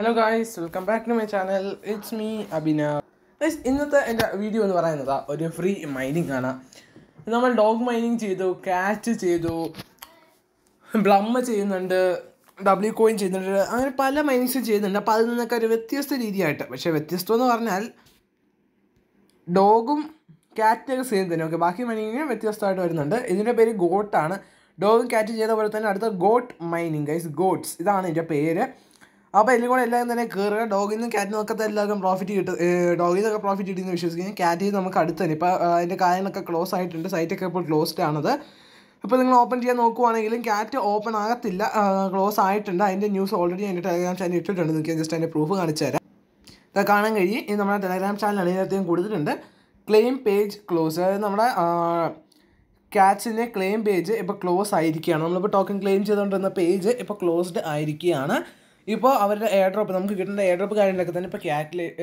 hello guys welcome back to my channel it's me Abhina guys ഇന്നത്തെ എൻ്റെ video എന്ന് പറയുന്നത് ഒരു ഫ്രീ മൈനിങ് ആണ് നമ്മൾ ഡോഗ് മൈനിങ് ചെയ്തു ക്യാറ്റ് ചെയ്തു ബ്ലമ്മ ചെയ്യുന്നുണ്ട് ഡബ്ല്യു കോയിൻ ചെയ്യുന്നുണ്ട് അങ്ങനെ പല മൈനിങ്സും ചെയ്യുന്നുണ്ട് അപ്പോൾ അതിൽ നിന്നൊക്കെ ഒരു വ്യത്യസ്ത രീതിയായിട്ട് പക്ഷേ വ്യത്യസ്തം എന്ന് പറഞ്ഞാൽ ഡോഗും ക്യാറ്റിനൊക്കെ സെയിം തന്നെ ഓക്കെ ബാക്കി മൈനിങ്ങിന് വ്യത്യസ്തമായിട്ട് വരുന്നുണ്ട് ഇതിൻ്റെ പേര് ഗോട്ടാണ് ഡോഗും ക്യാറ്റ് ചെയ്ത പോലെ തന്നെ അടുത്ത ഗോട്ട് മൈനിങ് ഗൈസ് ഗോട്ട്സ് ഇതാണ് ഇതിൻ്റെ പേര് അപ്പോൾ എല്ലാം കൂടെ എല്ലാവരും തന്നെ കയറുക ഡോഗിൽ നിന്നും കാറ്റിൽ നിന്നൊക്കെ എല്ലാവർക്കും പ്രോഫിറ്റ് കിട്ടും ഡോഗിൽ നിന്നൊക്കെ പ്രോഫിറ്റ് കിട്ടിയെന്ന് വിശ്വസിക്കുന്നു കാറ്റ് നമുക്ക് അടുത്ത് തന്നെ ഇപ്പോൾ അതിൻ്റെ കാര്യങ്ങളൊക്കെ ക്ലോസ് ആയിട്ടുണ്ട് സൈറ്റൊക്കെ ഇപ്പോൾ ക്ലോസ്ഡ് ആണത് ഇപ്പോൾ നിങ്ങൾ ഓപ്പൺ ചെയ്യാൻ നോക്കുവാണെങ്കിലും ക്യാറ്റ് ഓപ്പൺ ആകത്തില്ല ക്ലോസ് ആയിട്ടുണ്ട് അതിൻ്റെ ന്യൂസ് ഓൾറെഡി അതിൻ്റെ ടെലഗ്രാം ചാനൽ ഇട്ടിട്ടുണ്ട് നിങ്ങൾക്ക് ജസ്റ്റ് അതിൻ്റെ പ്രൂഫ് കാണിച്ചു തരാം ഇത് കാണാൻ കഴിയും ഇത് നമ്മുടെ ടെലഗ്രാം ചാനൽ ഇതിനകത്തേക്കും കൊടുത്തിട്ടുണ്ട് ക്ലെയിം പേജ് ക്ലോസ് അതായത് നമ്മുടെ ക്യാറ്റ്സിൻ്റെ ക്ലെയിം പേജ് ഇപ്പോൾ ക്ലോസ് ആയിരിക്കുകയാണ് നമ്മളിപ്പോൾ ടോക്കൺ ക്ലെയിം ചെയ്തുകൊണ്ടിരുന്ന പേജ് ഇപ്പോൾ ക്ലോസ്ഡ് ആയിരിക്കുകയാണ് ഇപ്പോൾ അവരുടെ എയർ ഡ്രോപ്പ് നമുക്ക് കിട്ടുന്ന എയർ ഡ്രോപ്പ് കാര്യങ്ങളൊക്കെ തന്നെ ഇപ്പോൾ കാൽക്കുലേറ്റ്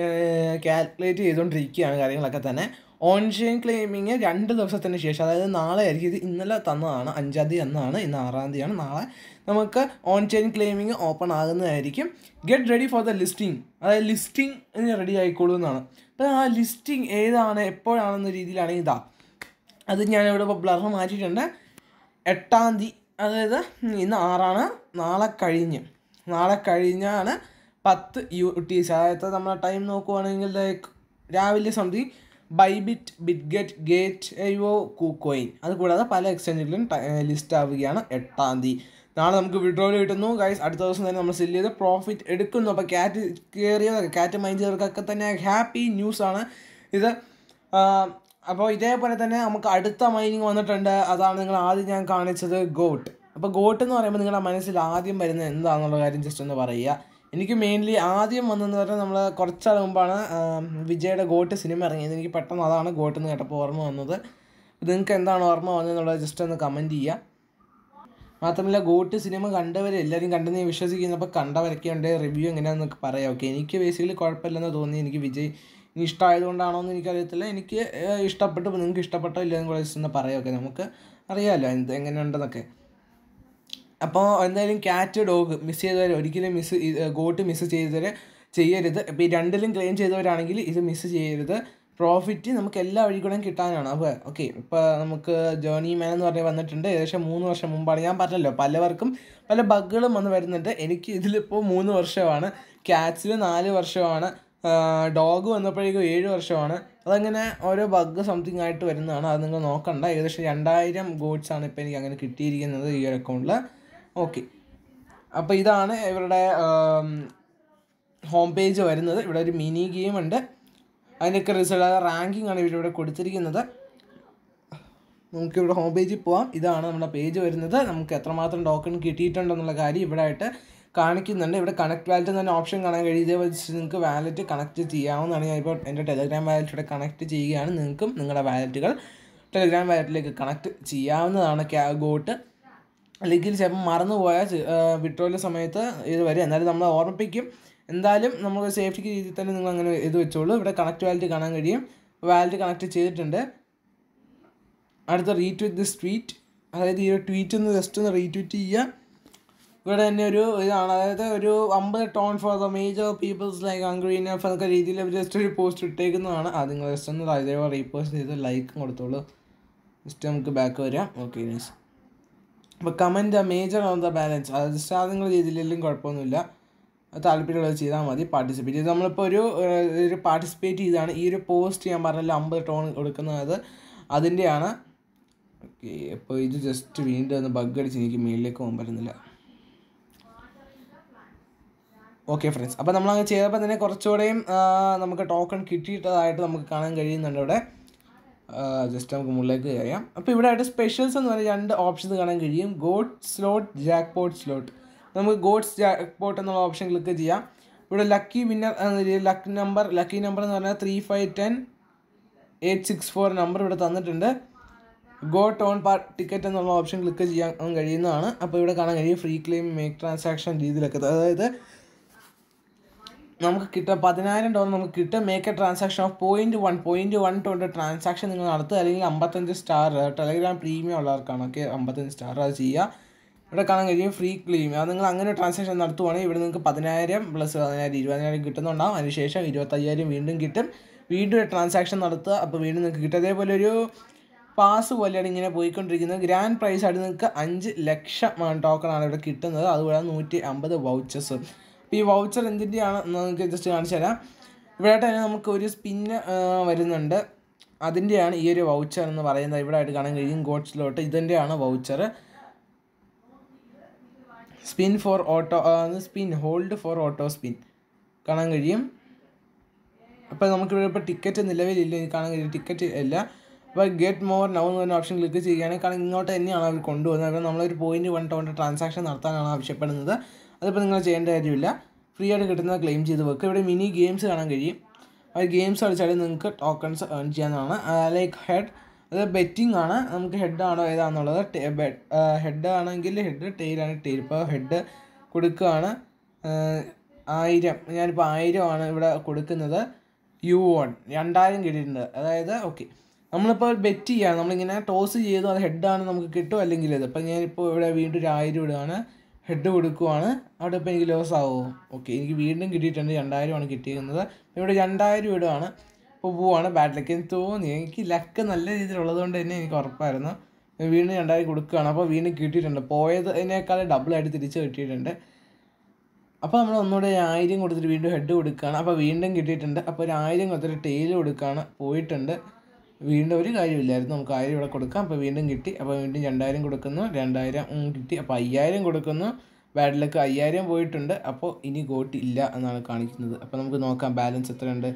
കാൽക്കുലേറ്റ് ചെയ്തുകൊണ്ടിരിക്കുകയാണ് കാര്യങ്ങളൊക്കെ തന്നെ ഓൺ ചെയിൻ ക്ലെയിമിങ് രണ്ട് ദിവസത്തിന് ശേഷം അതായത് നാളെ ആയിരിക്കും ഇത് ഇന്നലെ തന്നതാണ് അഞ്ചാം തീയതി എന്നാണ് ഇന്ന് ആറാം തീയതിയാണ് നാളെ നമുക്ക് ഓൺ ചെയിൻ ക്ലെയിമിങ് ഓപ്പൺ ആകുന്നതായിരിക്കും get ready for the listing അതായത് ലിസ്റ്റിംഗ് റെഡി ആയിക്കോളൂ എന്നാണ് അപ്പോൾ ആ ലിസ്റ്റിംഗ് ഏതാണ് എപ്പോഴാണെന്ന രീതിയിലാണെങ്കിൽ ഇതാ അത് ഞാനിവിടെ ഇപ്പോൾ ബ്ലർ മാറ്റിയിട്ടുണ്ട് എട്ടാം തീയതി അതായത് ഇന്ന് ആറാണ് നാളെ കഴിഞ്ഞ് നാളെ കഴിഞ്ഞാണ് പത്ത് യു ടി സി അതായത് നമ്മളെ ടൈം നോക്കുവാണെങ്കിൽ ലൈക്ക് രാവിലെ something Bybit Bitget Gate IO KuCoin അതുകൂടാതെ പല എക്സ്ചേഞ്ചുകളിലും ലിസ്റ്റ് ആവുകയാണ് എട്ടാം തീയതി നാളെ നമുക്ക് വിഡ്രോൾ കിട്ടുന്നു ഗൈസ് അടുത്ത ദിവസം തന്നെ നമ്മൾ സെല്ല് ചെയ്ത് പ്രോഫിറ്റ് എടുക്കുന്നു അപ്പോൾ ക്യാറ്റ് കയറിയതൊക്കെ ക്യാറ്റ് മൈൻഡ് ചെയ്തവർക്കൊക്കെ തന്നെ ഹാപ്പി ന്യൂസാണ് ഇത് അപ്പോൾ ഇതേപോലെ തന്നെ നമുക്ക് അടുത്ത മൈനിങ് വന്നിട്ടുണ്ട് അതാണ് നിങ്ങൾ ആദ്യം ഞാൻ കാണിച്ചത് ഗോട്ട് അപ്പോൾ ഗോട്ട് എന്ന് പറയുമ്പോൾ നിങ്ങളുടെ മനസ്സിൽ ആദ്യം വരുന്നത് എന്താണെന്നുള്ള കാര്യം ജസ്റ്റ് ഒന്ന് പറയുക എനിക്ക് മെയിൻലി ആദ്യം വന്നതെന്ന് പറഞ്ഞാൽ നമ്മൾ കുറച്ചാൾ മുമ്പാണ് വിജയുടെ ഗോട്ട് സിനിമ ഇറങ്ങിയത് എനിക്ക് പെട്ടെന്ന് അതാണ് ഗോട്ട് എന്ന് കേട്ടപ്പോൾ ഓർമ്മ വന്നത് നിങ്ങൾക്ക് എന്താണ് ഓർമ്മ വന്നതെന്നുള്ളത് ജസ്റ്റ് ഒന്ന് കമൻറ്റ് ചെയ്യുക മാത്രമല്ല ഗോട്ട് സിനിമ കണ്ടവർ എല്ലാവരും കണ്ടെന്ന് ഞാൻ വിശ്വസിക്കുന്നു അപ്പോൾ കണ്ടവരൊക്കെ ഉണ്ട് റിവ്യൂ എങ്ങനെയാണെന്നൊക്കെ പറയാം ഓക്കെ എനിക്ക് ബേസിക്കലി കുഴപ്പമില്ലെന്ന് തോന്നി എനിക്ക് വിജയ് ഇനി ഇഷ്ടമായതുകൊണ്ടാണോ എന്ന് എനിക്കറിയത്തില്ല എനിക്ക് ഇഷ്ടപ്പെട്ടു നിങ്ങൾക്ക് ഇഷ്ടപ്പെട്ടോ ഇല്ലെന്ന് കൂടെ ജസ്റ്റ് ഒന്ന് പറയാം ഓക്കെ നമുക്ക് അറിയാമല്ലോ എന്ത് എങ്ങനെയുണ്ടെന്നൊക്കെ അപ്പോൾ എന്തായാലും ക്യാറ്റ് ഡോഗ് മിസ് ചെയ്തവർ ഒരിക്കലും മിസ് ഗോട്ട് മിസ് ചെയ്തവർ ചെയ്യരുത് ഇപ്പോൾ ഈ രണ്ടിലും ക്ലെയിം ചെയ്തവരാണെങ്കിൽ ഇത് മിസ് ചെയ്യരുത് പ്രോഫിറ്റ് നമുക്ക് എല്ലാ വഴികളും കിട്ടാനാണ് അപ്പോൾ ഓക്കെ ഇപ്പോൾ നമുക്ക് ജേർണി മാൻ എന്ന് പറഞ്ഞ് വന്നിട്ടുണ്ട് ഏകദേശം മൂന്ന് വർഷം മുമ്പാണ് ഞാൻ പറഞ്ഞല്ലോ പലവർക്കും പല ബഗ്ഗുകളും വന്ന് വരുന്നുണ്ട് എനിക്ക് ഇതിലിപ്പോൾ മൂന്ന് വർഷമാണ് ക്യാറ്റ്സിൽ നാല് വർഷമാണ് ഡോഗ് വന്നപ്പോഴേക്കും ഏഴ് വർഷമാണ് അതങ്ങനെ ഓരോ ബഗ് സംതിങ് ആയിട്ട് വരുന്നതാണ് അത് നിങ്ങൾ നോക്കണ്ട ഏകദേശം രണ്ടായിരം ഗോഡ്സാണ് ഇപ്പോൾ എനിക്ക് അങ്ങനെ കിട്ടിയിരിക്കുന്നത് ഈ ഒരു അക്കൗണ്ടിൽ ഓക്കെ അപ്പോൾ ഇതാണ് ഇവരുടെ ഹോം പേജ് വരുന്നത് ഇവിടെ ഒരു മിനി ഗെയിം ഉണ്ട് അതിനൊക്കെ റിസൾട്ട് അതായത് റാങ്കിങ് ആണ് ഇവരിവിടെ കൊടുത്തിരിക്കുന്നത് നമുക്കിവിടെ ഹോം പേജിൽ പോവാം ഇതാണ് നമ്മുടെ പേജ് വരുന്നത് നമുക്ക് എത്രമാത്രം ടോക്കൺ കിട്ടിയിട്ടുണ്ടെന്നുള്ള കാര്യം ഇവിടെ ആയിട്ട് കാണിക്കുന്നുണ്ട് ഇവിടെ കണക്ട് വാലറ്റ് തന്നെ ഓപ്ഷൻ കാണാൻ കഴിയും ഇതേ വെച്ച് നിങ്ങൾക്ക് വാലറ്റ് കണക്ട് ചെയ്യാവുന്നതാണ് ഞാൻ ഇപ്പോൾ എൻ്റെ ടെലഗ്രാം ഇവിടെ കണക്ട് ചെയ്യുകയാണ് നിങ്ങൾക്കും നിങ്ങളുടെ വാലറ്റുകൾ ടെലഗ്രാം വാലറ്റിലേക്ക് കണക്ട് ചെയ്യാവുന്നതാണ് ഗോട്ട് അല്ലെങ്കിൽ ചിലപ്പോൾ പോയാൽ വിട്രോയിലെ സമയത്ത് ഇത് വരും എന്നാലും നമ്മളെ ഓർമ്മിപ്പിക്കും എന്തായാലും നമ്മൾ സേഫ്റ്റിക്ക് രീതിയിൽ തന്നെ നിങ്ങൾ അങ്ങനെ ഇത് വെച്ചോളൂ ഇവിടെ കണക്ട് വാലിറ്റ് കാണാൻ കഴിയും വാലിറ്റ് കണക്ട് ചെയ്തിട്ടുണ്ട് അടുത്ത റീട്വീറ്റ് ദിസ് ട്വീറ്റ് അതായത് ഈ ഒരു ട്വീറ്റ് ഒന്ന് ജസ്റ്റ് ഒന്ന് റീട്വീറ്റ് ചെയ്യുക ഇവിടെ തന്നെ ഒരു ഇതാണ് അതായത് ഒരു അമ്പത് TON for the major peoples like hungry enough എന്നൊക്കെ രീതിയിൽ അവർ ജസ്റ്റ് ഒരു പോസ്റ്റ് ഇട്ടേക്കുന്നതാണ് അത് നിങ്ങൾ ജസ്റ്റ് ഒന്ന് ഇതേപോലെ റീപോസ്റ്റ് ചെയ്ത് ലൈക്കും കൊടുത്തോളൂ ജസ്റ്റ് നമുക്ക് ബാക്ക് വരാം ഓക്കെ നൈസ് അപ്പോൾ comment major on the balance അത് സ്റ്റാർ നിങ്ങൾ ചെയ്തില്ലെങ്കിലും കുഴപ്പമൊന്നുമില്ല താല്പര്യമുള്ളത് ചെയ്താൽ മതി പാർട്ടിസിപ്പേറ്റ് ചെയ്ത് നമ്മളിപ്പോൾ ഒരു ഒരു പാർട്ടിസിപ്പേറ്റ് ചെയ്താണ് ഈ ഒരു പോസ്റ്റ് ഞാൻ പറഞ്ഞല്ലോ അമ്പത് ടോൺ കൊടുക്കുന്നത് അതിൻ്റെയാണ് ഓക്കെ അപ്പോൾ ഇത് ജസ്റ്റ് വീണ്ടും ഒന്ന് ബഗ് അടിച്ച് എനിക്ക് മേളിലേക്ക് പോകാൻ പറ്റുന്നില്ല ഓക്കെ ഫ്രണ്ട്സ് അപ്പോൾ നമ്മളങ്ങ് ചെയ്തപ്പോൾ തന്നെ കുറച്ചുകൂടെയും നമുക്ക് ടോക്കൺ കിട്ടിയിട്ടതായിട്ട് നമുക്ക് കാണാൻ കഴിയുന്നുണ്ട് അവിടെ ജസ്റ്റ് നമുക്ക് മുകളിലേക്ക് കയറിയാം അപ്പോൾ ഇവിടെ ആയിട്ട് സ്പെഷ്യൽസ് എന്ന് പറഞ്ഞാൽ രണ്ട് ഓപ്ഷൻസ് കാണാൻ കഴിയും ഗോഡ് സ്ലോട്ട് ജാക്ക്പോട്ട് സ്ലോട്ട് നമുക്ക് ഗോഡ്സ് ജാക്ക്പോട്ട് എന്നുള്ള ഓപ്ഷൻ ക്ലിക്ക് ചെയ്യാം ഇവിടെ ലക്കി വിന്നർ എന്ന ലക്കി നമ്പർ ലക്കി നമ്പർ എന്ന് പറഞ്ഞാൽ three five ten eight six four number ഇവിടെ തന്നിട്ടുണ്ട് ഗോ ടോൺ പാർ ടിക്കറ്റ് എന്നുള്ള ഓപ്ഷൻ ക്ലിക്ക് ചെയ്യാൻ കഴിയുന്നതാണ് അപ്പോൾ ഇവിടെ കാണാൻ കഴിയും ഫ്രീ ക്ലെയിം മേക്ക് ട്രാൻസാക്ഷൻ രീതിയിലൊക്കെ അതായത് നമുക്ക് കിട്ടുക പതിനായിരം ഡോളർ നമുക്ക് കിട്ടുക make a transaction of point one point one twenty transaction നിങ്ങൾ നടത്തുക അല്ലെങ്കിൽ അമ്പത്തഞ്ച് സ്റ്റാർ ടെലഗ്രാം പ്രീമിയം ഉള്ളവർക്കാണ് ഓക്കെ അമ്പത്തഞ്ച് സ്റ്റാർ അത് ചെയ്യുക ഇവിടെ കാണാൻ കഴിയും ഫ്രീ ക്ലെയിം അത് നിങ്ങൾ അങ്ങനെ ട്രാൻസാക്ഷൻ നടത്തുവാണെങ്കിൽ ഇവിടെ നിങ്ങൾക്ക് പതിനായിരം പ്ലസ് പതിനായിരം ഇരുപതിനായിരം കിട്ടുന്നുണ്ടാവും അതിനുശേഷം ഇരുപത്തയ്യായിരം വീണ്ടും കിട്ടും വീണ്ടും ഒരു ട്രാൻസാക്ഷൻ നടത്തുക അപ്പോൾ വീണ്ടും നിങ്ങൾക്ക് കിട്ടും അതേപോലെ ഒരു പാസ് പോലെയാണ് ഇങ്ങനെ പോയിക്കൊണ്ടിരിക്കുന്നത് ഗ്രാൻഡ് പ്രൈസ് ആയിട്ട് നിങ്ങൾക്ക് അഞ്ച് ലക്ഷം ടോക്കൺ ആണ് ഇവിടെ കിട്ടുന്നത് അതുപോലെ നൂറ്റി അമ്പത് വൗച്ചേഴ്സ് ഈ വൗച്ചർ എന്തിൻ്റെയാണ് നിങ്ങൾക്ക് ജസ്റ്റ് കാണിച്ചു തരാം ഇവിടെ തന്നെ നമുക്ക് ഒരു സ്പിന്ന് വരുന്നുണ്ട് അതിൻ്റെയാണ് ഈ ഒരു വൗച്ചർ എന്ന് പറയുന്നത് ഇവിടെ ആയിട്ട് കാണാൻ കഴിയും ഗോഡ്സിലോട്ട് ഇതിൻ്റെയാണ് voucher spin for auto spin hold for auto spin കാണാൻ കഴിയും അപ്പോൾ നമുക്കിവിടെ ഇപ്പോൾ ടിക്കറ്റ് നിലവിലില്ല കാണാൻ കഴിയും ടിക്കറ്റ് ഇല്ല അപ്പോൾ ഗെറ്റ് മോർ നൗ എന്ന് പറഞ്ഞ ഓപ്ഷൻ ക്ലിക്ക് ചെയ്യുകയാണെങ്കിൽ കാരണം ഇങ്ങോട്ട് തന്നെയാണ് അവർ കൊണ്ടുപോകുന്നത് അപ്പോൾ നമ്മളൊരു പോയിൻറ്റ് വൺ ടൗണിൻ്റെ ട്രാൻസാക്ഷൻ നടത്താനാണ് ആവശ്യപ്പെടുന്നത് അതിപ്പോൾ നിങ്ങൾ ചെയ്യേണ്ട കാര്യമില്ല ഫ്രീ ആയിട്ട് കിട്ടുന്നത് ക്ലെയിം ചെയ്ത് വെക്കുക ഇവിടെ മിനി ഗെയിംസ് കാണാൻ കഴിയും അത് ഗെയിംസ് കളിച്ചാൽ നിങ്ങൾക്ക് ടോക്കൺസ് ഏൺ ചെയ്യാവുന്നതാണ് ലൈക്ക് ഹെഡ് അത് ബെറ്റിംഗ് ആണ് നമുക്ക് ഹെഡ് ആണോ ഏതാണെന്നുള്ളത് ഹെഡ് ആണെങ്കിൽ ഹെഡ് ടെയിലാണ് ടെയിൽ ഇപ്പോൾ ഹെഡ് കൊടുക്കുകയാണ് ആയിരം ഞാനിപ്പോൾ ആയിരമാണ് ഇവിടെ കൊടുക്കുന്നത് യു വൺ രണ്ടായിരം കിട്ടിയിട്ടുണ്ട് അതായത് ഓക്കെ നമ്മളിപ്പോൾ ബെറ്റ് ചെയ്യുകയാണ് നമ്മളിങ്ങനെ ടോസ് ചെയ്തു അത് ഹെഡാണ് നമുക്ക് കിട്ടും അല്ലെങ്കിൽ ഇത് ഇപ്പം ഞാനിപ്പോൾ ഇവിടെ വീണ്ടും ഒരു ആയിരം ഇടുകയാണ് ഹെഡ് കൊടുക്കുവാണ് അവിടെ ഇപ്പോൾ എനിക്ക് ലോസ് ആവുമോ ഓക്കെ എനിക്ക് വീണ്ടും കിട്ടിയിട്ടുണ്ട് രണ്ടായിരമാണ് കിട്ടിയിരുന്നത് ഇവിടെ രണ്ടായിരം ഇടുവാണ് ഇപ്പോൾ പോവാണ് ബാറ്റിലേക്ക് എനിക്ക് തോന്നി എനിക്ക് ലക്ക് നല്ല രീതിയിലുള്ളതുകൊണ്ട് തന്നെ എനിക്ക് ഉറപ്പായിരുന്നു വീണ്ടും രണ്ടായിരം കൊടുക്കുകയാണ് അപ്പോൾ വീണ്ടും കിട്ടിയിട്ടുണ്ട് പോയതിനേക്കാൾ ഡബിളായിട്ട് തിരിച്ച് കിട്ടിയിട്ടുണ്ട് അപ്പോൾ നമ്മൾ ഒന്നുകൂടെ ആയിരം കൊടുത്തിട്ട് വീണ്ടും ഹെഡ് കൊടുക്കുകയാണ് അപ്പോൾ വീണ്ടും കിട്ടിയിട്ടുണ്ട് അപ്പോൾ ഒരു ആയിരം കൊടുത്തിട്ട് ടെയിൽ കൊടുക്കുകയാണ് പോയിട്ടുണ്ട് വീണ്ടും ഒരു കാര്യമില്ലായിരുന്നു നമുക്ക് ആയിരം ഇവിടെ കൊടുക്കാം അപ്പോൾ വീണ്ടും കിട്ടി അപ്പോൾ വീണ്ടും രണ്ടായിരം കൊടുക്കുന്നു രണ്ടായിരം കിട്ടി അപ്പോൾ അയ്യായിരം കൊടുക്കുന്നു ബാഡിലേക്ക് അയ്യായിരം പോയിട്ടുണ്ട് അപ്പോൾ ഇനി ഗോട്ട് ഇല്ല എന്നാണ് കാണിക്കുന്നത് അപ്പോൾ നമുക്ക് നോക്കാം ബാലൻസ് എത്രയുണ്ട്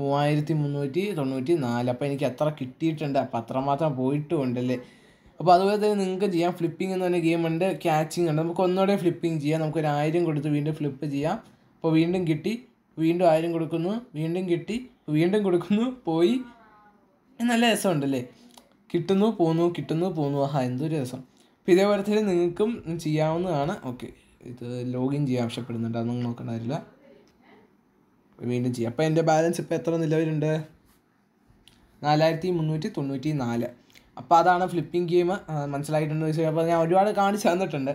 മൂവായിരത്തി മുന്നൂറ്റി തൊണ്ണൂറ്റി നാല് അപ്പോൾ എനിക്ക് അത്ര കിട്ടിയിട്ടുണ്ട് അപ്പോൾ അത്രമാത്രം പോയിട്ടും ഉണ്ടല്ലേ അപ്പോൾ അതുപോലെ തന്നെ നിങ്ങൾക്ക് ചെയ്യാം ഫ്ലിപ്പിംഗ് എന്ന് പറഞ്ഞ ഗെയിം ഉണ്ട് ക്യാച്ചിങ് ഉണ്ട് നമുക്ക് ഒന്നോടെ ഫ്ലിപ്പിംഗ് ചെയ്യാം നമുക്ക് ഒരു ആയിരം കൊടുത്ത് വീണ്ടും ഫ്ലിപ്പ് ചെയ്യാം അപ്പോൾ വീണ്ടും കിട്ടി വീണ്ടും ആയിരം കൊടുക്കുന്നു വീണ്ടും കിട്ടി വീണ്ടും കൊടുക്കുന്നു പോയി നല്ല രസമുണ്ടല്ലേ കിട്ടുന്നു പോന്നു കിട്ടുന്നു പോന്നു ആഹാ എന്തൊരു രസം അപ്പോൾ ഇതേപോലെ തന്നെ നിങ്ങൾക്കും ചെയ്യാവുന്നതാണ് ഓക്കെ ഇത് ലോഗിൻ ചെയ്യാൻ ആവശ്യപ്പെടുന്നുണ്ട് അതൊന്നും നോക്കേണ്ട വീണ്ടും ചെയ്യാം അപ്പോൾ എൻ്റെ ബാലൻസ് ഇപ്പോൾ എത്ര നിലവിലുണ്ട് നാലായിരത്തി മുന്നൂറ്റി തൊണ്ണൂറ്റി നാല് അപ്പോൾ അതാണ് ഫ്ലിപ്പിംഗ് ഗെയിം മനസ്സിലായിട്ടുണ്ടെന്ന് വെച്ചാൽ അപ്പോൾ ഞാൻ ഒരുപാട് കാണിച്ചു തന്നിട്ടുണ്ട്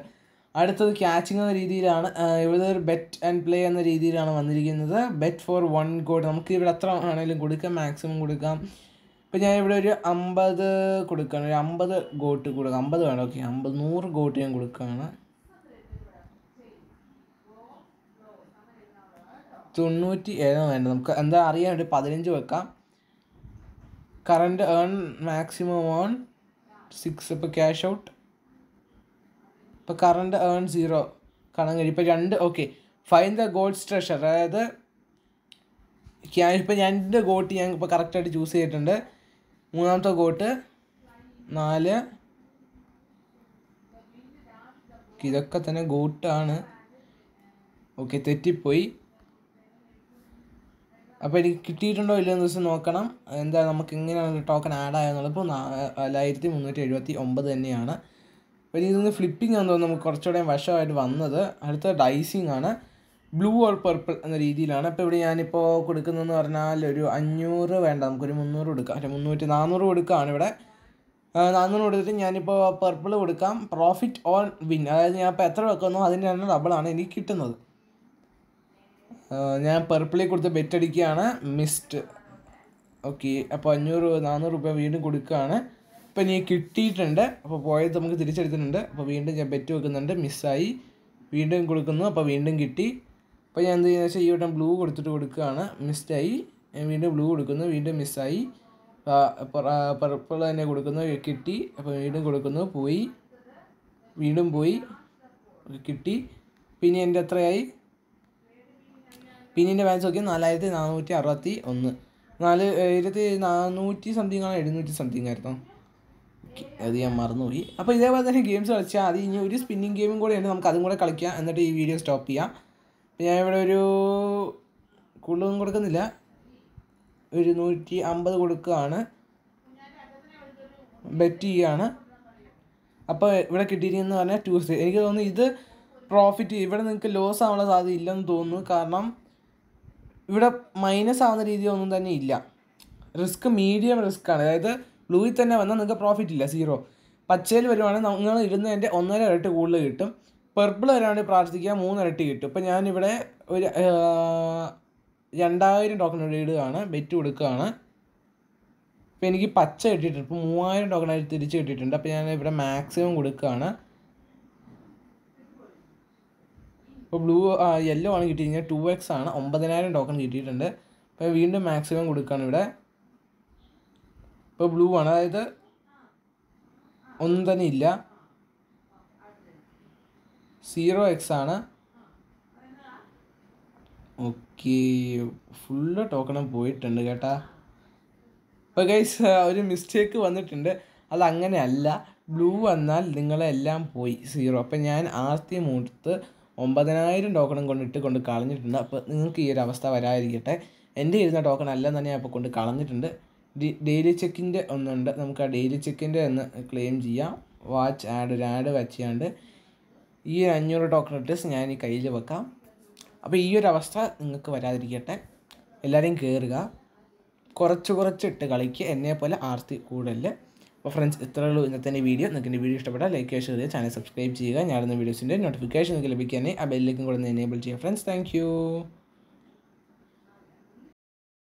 അടുത്തത് ക്യാച്ചിങ് എന്ന രീതിയിലാണ് ഇവിടെ ഒരു ബെറ്റ് ആൻഡ് പ്ലേ എന്ന രീതിയിലാണ് വന്നിരിക്കുന്നത് ബെറ്റ് ഫോർ വൺ ഗോഡ് നമുക്ക് ഇവിടെ എത്ര ആണെങ്കിലും കൊടുക്കാം മാക്സിമം കൊടുക്കാം ഇപ്പം ഞാൻ ഇവിടെ ഒരു അമ്പത് കൊടുക്കുകയാണ് ഒരു അമ്പത് ഗോട്ട് കൊടുക്കുക അമ്പത് വേണം ഓക്കെ അമ്പത് നൂറ് ഗോട്ട് ഞാൻ കൊടുക്കുകയാണ് തൊണ്ണൂറ്റി ഏഴാണ് വേണ്ടത് നമുക്ക് എന്താ അറിയാൻ ഒരു പതിനഞ്ച് വെക്കാം current earn maximum on six ഇപ്പോൾ ക്യാഷ് ഔട്ട് ഇപ്പോൾ കറണ്ട് ഏൺ സീറോ കാണാൻ കഴിയും ഇപ്പോൾ രണ്ട് okay fine the gold treasure അതായത് ക്യാഷ് ഇപ്പോൾ രണ്ട് ഗോട്ട് ഞാൻ ഇപ്പോൾ കറക്റ്റായിട്ട് ചൂസ് ചെയ്തിട്ടുണ്ട് മൂന്നാമത്തെ കോട്ട് നാല് ഇതൊക്കെ തന്നെ ഗോട്ടാണ് ഓക്കെ തെറ്റിപ്പോയി അപ്പോൾ എനിക്ക് കിട്ടിയിട്ടുണ്ടോ ഇല്ലയോ എന്ന് ദിവസം നോക്കണം എന്താ നമുക്ക് എങ്ങനെയാണ് ടോക്കൺ ആഡ് ആയെന്നുള്ളത് ഇപ്പോൾ നാലായിരത്തി മുന്നൂറ്റി എഴുപത്തി ഒമ്പത് തന്നെയാണ് അപ്പോൾ ഇതിൽ നിന്ന് ഫ്ലിപ്പിംഗ് ആണെന്ന് തോന്നുന്നു നമുക്ക് കുറച്ചുകൂടെ വശമായിട്ട് വന്നത് അടുത്ത ഡൈസിങ് ആണ് ബ്ലൂ ഓർ പർപ്പിൾ എന്ന രീതിയിലാണ് അപ്പോൾ ഇവിടെ ഞാനിപ്പോൾ കൊടുക്കുന്നതെന്ന് പറഞ്ഞാൽ ഒരു അഞ്ഞൂറ് വേണ്ട നമുക്കൊരു മുന്നൂറ് കൊടുക്കാം അല്ലെങ്കിൽ മുന്നൂറ്റി നാനൂറ് കൊടുക്കുകയാണ് ഇവിടെ നാനൂറ് കൊടുത്തിട്ട് ഞാനിപ്പോൾ പർപ്പിൾ കൊടുക്കാം പ്രോഫിറ്റ് ഓൺ വിൻ അതായത് ഞാൻ ഇപ്പോൾ എത്ര വെക്കുന്നു അതിൻ്റെ തന്നെ ഡബിളാണ് എനിക്ക് കിട്ടുന്നത് ഞാൻ പർപ്പിളിൽ കൊടുത്ത് ബെറ്റ് അടിക്കുകയാണ് മിസ്ഡ് ഓക്കെ അപ്പോൾ അഞ്ഞൂറ് നാനൂറ് രൂപ വീണ്ടും കൊടുക്കുകയാണ് ഇപ്പം നീ കിട്ടിയിട്ടുണ്ട് അപ്പോൾ പോയത് നമുക്ക് തിരിച്ചെടുത്തിട്ടുണ്ട് അപ്പോൾ വീണ്ടും ഞാൻ ബെറ്റ് വെക്കുന്നുണ്ട് മിസ്സായി വീണ്ടും കൊടുക്കുന്നു അപ്പോൾ വീണ്ടും കിട്ടി അപ്പോൾ ഞാൻ എന്ത് ചെയ്യുന്നത് വെച്ചാൽ ഈ വട്ടം ബ്ലൂ കൊടുത്തിട്ട് കൊടുക്കുകയാണ് മിസ്റ്റായി വീണ്ടും ബ്ലൂ കൊടുക്കുന്നു വീണ്ടും മിസ്സായി പർപ്പിൾ തന്നെ കൊടുക്കുന്നു കിട്ടി അപ്പോൾ വീണ്ടും കൊടുക്കുന്നു പോയി വീണ്ടും പോയി കിട്ടി പിന്നെ എൻ്റെ എത്രയായി പിന്നെ എൻ്റെ ബാലൻസ് നോക്കിയാൽ നാലായിരത്തി നാനൂറ്റി അറുപത്തി ഒന്ന് നാല് നാനൂറ്റി സംതിങ് ആണോ എഴുന്നൂറ്റി സംതിങ് ആയിരുന്നു അത് ഞാൻ മറന്നുപോയി അപ്പോൾ ഇതേപോലെ തന്നെ ഗെയിംസ് കളിച്ചാൽ അത് ഇനി ഒരു സ്പിന്നിങ് ഗെയിമും കൂടെ ഉണ്ട് നമുക്ക് അതും കൂടെ കളിക്കാം എന്നിട്ട് ഈ വീഡിയോ സ്റ്റോപ്പ് ചെയ്യാം ഞാൻ ഇവിടെ ഒരു കൂടുതലൊന്നും കൊടുക്കുന്നില്ല ഒരു നൂറ്റി അമ്പത് കൊടുക്കുകയാണ് ബെറ്റ് ചെയ്യുകയാണ് അപ്പോൾ ഇവിടെ കിട്ടിയിരിക്കുന്നത് പറഞ്ഞാൽ ട്യൂസ്ഡേ എനിക്ക് തോന്നുന്നു ഇത് പ്രോഫിറ്റ് ഇവിടെ നിങ്ങൾക്ക് ലോസ് ആവാനുള്ള സാധ്യത ഇല്ലെന്ന് തോന്നുന്നു കാരണം ഇവിടെ മൈനസ് ആവുന്ന രീതിയൊന്നും തന്നെ ഇല്ല റിസ്ക് മീഡിയം റിസ്ക് ആണ് അതായത് ബ്ലൂയിൽ തന്നെ വന്നാൽ നിങ്ങൾക്ക് പ്രോഫിറ്റ് ഇല്ല സീറോ പച്ചയിൽ വരുവാണെങ്കിൽ നിങ്ങൾ ഇടുന്നതിൻ്റെ ഒന്നര ഇരട്ടി കൂടുതൽ കിട്ടും പെർപ്പിൾ വരാണ്ട് പ്രാർത്ഥിക്കുക മൂന്നിരട്ടി കിട്ടും ഇപ്പം ഞാനിവിടെ ഒരു രണ്ടായിരം ടോക്കൺ ഇവിടെ ഇടുകയാണ് ബെറ്റ് കൊടുക്കുകയാണ് ഇപ്പം എനിക്ക് പച്ച കിട്ടിയിട്ടുണ്ട് ഇപ്പം മൂവായിരം ആയിട്ട് തിരിച്ച് കിട്ടിയിട്ടുണ്ട് അപ്പം ഞാൻ ഇവിടെ മാക്സിമം കൊടുക്കുകയാണ് ഇപ്പോൾ ബ്ലൂ യെല്ലോ ആണ് കിട്ടി കഴിഞ്ഞാൽ ടു എക്സ് ആണ് ഒമ്പതിനായിരം ടോക്കൺ കിട്ടിയിട്ടുണ്ട് അപ്പോൾ വീണ്ടും മാക്സിമം കൊടുക്കുകയാണ് ഇവിടെ ഇപ്പോൾ ബ്ലൂ ആണ് അതായത് ഒന്നും തന്നെ ഇല്ല സീറോ എക്സ് ആണ് ഓക്കെ ഫുള്ള് ടോക്കണം പോയിട്ടുണ്ട് കേട്ടാ അപ്പോൾ ഗൈസ് ഒരു മിസ്റ്റേക്ക് വന്നിട്ടുണ്ട് അത് അങ്ങനെയല്ല ബ്ലൂ വന്നാൽ നിങ്ങളെല്ലാം പോയി സീറോ അപ്പം ഞാൻ ആർത്തി മൂർത്ത് ഒമ്പതിനായിരം ടോക്കണും കൊണ്ട് ഇട്ട് കൊണ്ട് കളഞ്ഞിട്ടുണ്ട് അപ്പോൾ നിങ്ങൾക്ക് ഈ ഒരു അവസ്ഥ വരാതിരിക്കട്ടെ എൻ്റെ ഇരുന്ന ടോക്കൺ അല്ല തന്നെ ഞാൻ ഇപ്പോൾ കൊണ്ട് കളഞ്ഞിട്ടുണ്ട് ഡെയിലി ചെക്കിൻ്റെ ഒന്നുണ്ട് നമുക്ക് ആ ഡെയിലി ചെക്കിൻ്റെ ഒന്ന് ക്ലെയിം ചെയ്യാം വാച്ച് ആഡ് ഒരു ആഡ് വച്ച് ഈ അഞ്ഞൂറ് ടോക്കൺ അഡ്രസ് ഞാൻ ഈ കയ്യിൽ വെക്കാം അപ്പോൾ ഈ ഒരു അവസ്ഥ നിങ്ങൾക്ക് വരാതിരിക്കട്ടെ എല്ലാവരെയും കയറുക കുറച്ച് കുറച്ചിട്ട് കളിക്കുക പോലെ ആർത്തി കൂടല് അപ്പോൾ ഫ്രണ്ട്സ് ഉള്ളൂ ഇന്നത്തെ വീഡിയോ നിങ്ങൾക്ക് എൻ്റെ വീഡിയോ ഇഷ്ടപ്പെട്ടാൽ ലൈക്ക് ചെയ്യുക ചെയ്യുക ചാനൽ സബ്സ്ക്രൈബ് ചെയ്യുക ഞാനിന്ന് വീഡിയോസിൻ്റെ നോട്ടിഫിക്കേഷൻ നിങ്ങൾക്ക് ലഭിക്കാനേ ആ ബെല്ലിലേക്കും കൂടെ ഒന്ന് എനേബിൾ ചെയ്യുക ഫ്രണ്ട്സ് താങ്ക്